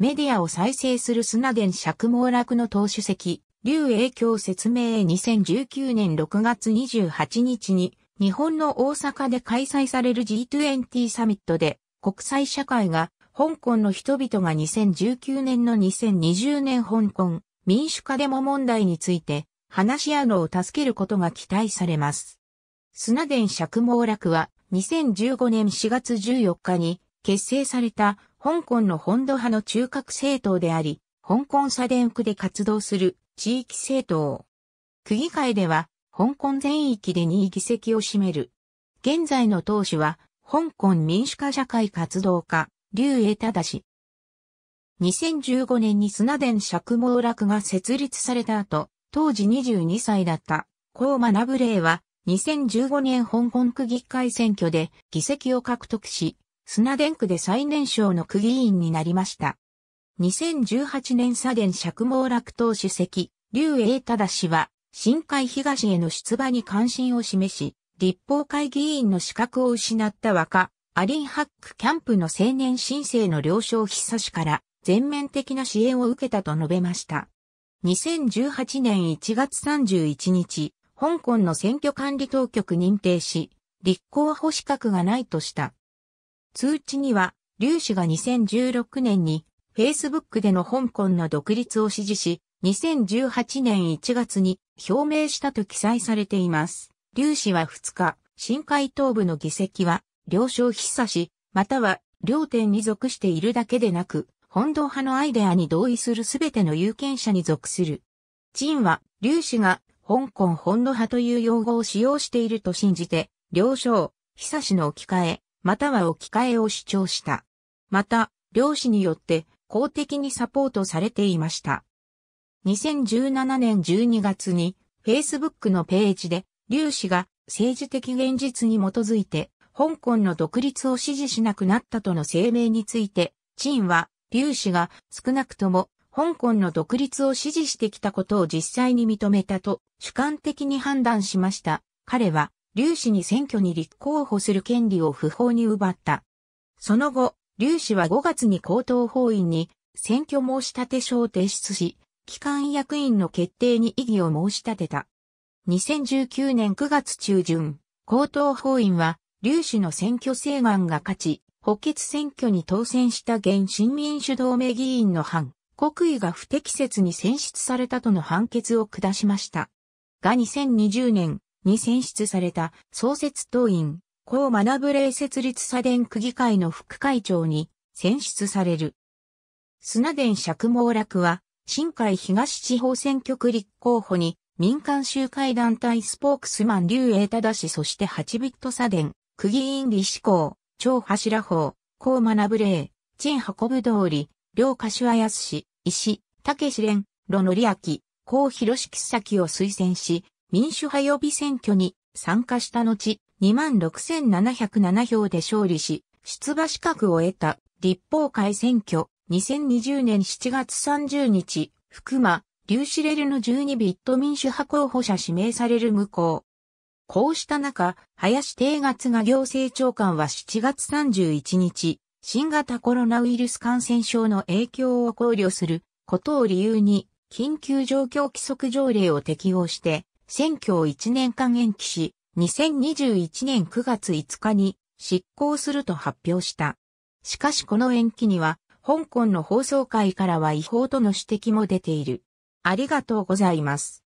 メディアを再生する砂田釈網楽の党主席、劉影響説明2019年6月28日に、日本の大阪で開催される G20 サミットで、国際社会が、香港の人々が2019年の2020年香港、民主化デモ問題について、話し合うのを助けることが期待されます。砂田釈網楽は、2015年4月14日に、結成された香港の本土派の中核政党であり、香港左伝区で活動する地域政党。区議会では、香港全域で2議席を占める。現在の党首は、香港民主化社会活動家、劉英忠氏。2015年に砂田釈網落が設立された後、当時22歳だった、高レイは、2015年香港区議会選挙で議席を獲得し、砂電区で最年少の区議員になりました。2018年左電釈毛落党主席、劉英忠氏は、新海東への出馬に関心を示し、立法会議員の資格を失った若、アリンハックキャンプの青年申請の了承必しから全面的な支援を受けたと述べました。2018年1月31日、香港の選挙管理当局認定し、立候補資格がないとした。通知には、劉氏が2016年に Facebook での香港の独立を支持し、2018年1月に表明したと記載されています。劉氏は2日、新海東部の議席は、領必久し、または両店に属しているだけでなく、本土派のアイデアに同意するすべての有権者に属する。陳は、劉氏が、香港本土派という用語を使用していると信じて、領商、久しの置き換え、または置き換えを主張した。また、漁師によって公的にサポートされていました。2017年12月に Facebook のページで、劉氏が政治的現実に基づいて香港の独立を支持しなくなったとの声明について、陳は、劉氏が少なくとも香港の独立を支持してきたことを実際に認めたと主観的に判断しました。彼は劉氏に選挙に立候補する権利を不法に奪った。その後、劉氏は5月に高等法院に選挙申立書を提出し、機関役員の決定に異議を申し立てた。2019年9月中旬、高等法院は、劉氏の選挙請願が勝ち、補欠選挙に当選した現新民主同盟議員の反、国威が不適切に選出されたとの判決を下しました。が2020年、に選出された創設党員、高学霊設立左伝区議会の副会長に選出される。砂田釈網楽は、新海東地方選挙区立候補に、民間集会団体スポークスマン劉英忠氏そして8ビット左伝、区議員理志向、超柱法、高学霊、陳運ぶ通り、両柏康氏、石、武志連、呂則明、高広式崎を推薦し、民主派予備選挙に参加した後、26,707票で勝利し、出馬資格を得た立法会選挙、2020年7月30日、福間、リューシレルの12ビット民主派候補者指名される無効。こうした中、林定月が行政長官は7月31日、新型コロナウイルス感染症の影響を考慮することを理由に、緊急状況規則条例を適用して、選挙を1年間延期し、2021年9月5日に執行すると発表した。しかしこの延期には、香港の放送会からは違法との指摘も出ている。ありがとうございます。